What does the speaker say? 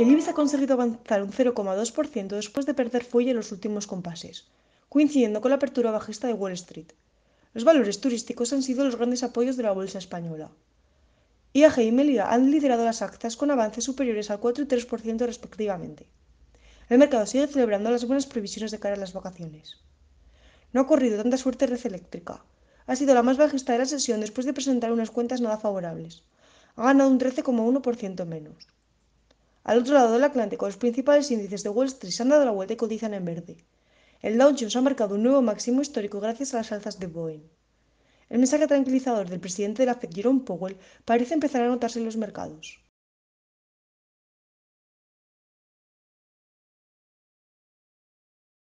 El IBEX ha conseguido avanzar un 0,2% después de perder fuelle en los últimos compases, coincidiendo con la apertura bajista de Wall Street. Los valores turísticos han sido los grandes apoyos de la bolsa española. IAG y Melia han liderado las actas con avances superiores al 4 y 3% respectivamente. El mercado sigue celebrando las buenas previsiones de cara a las vacaciones. No ha corrido tanta suerte Red Eléctrica. Ha sido la más bajista de la sesión después de presentar unas cuentas nada favorables. Ha ganado un 13,1% menos. Al otro lado del Atlántico, los principales índices de Wall Street se han dado la vuelta y cotizan en verde. El Dow Jones ha marcado un nuevo máximo histórico gracias a las alzas de Boeing. El mensaje tranquilizador del presidente de la Fed, Jerome Powell, parece empezar a notarse en los mercados.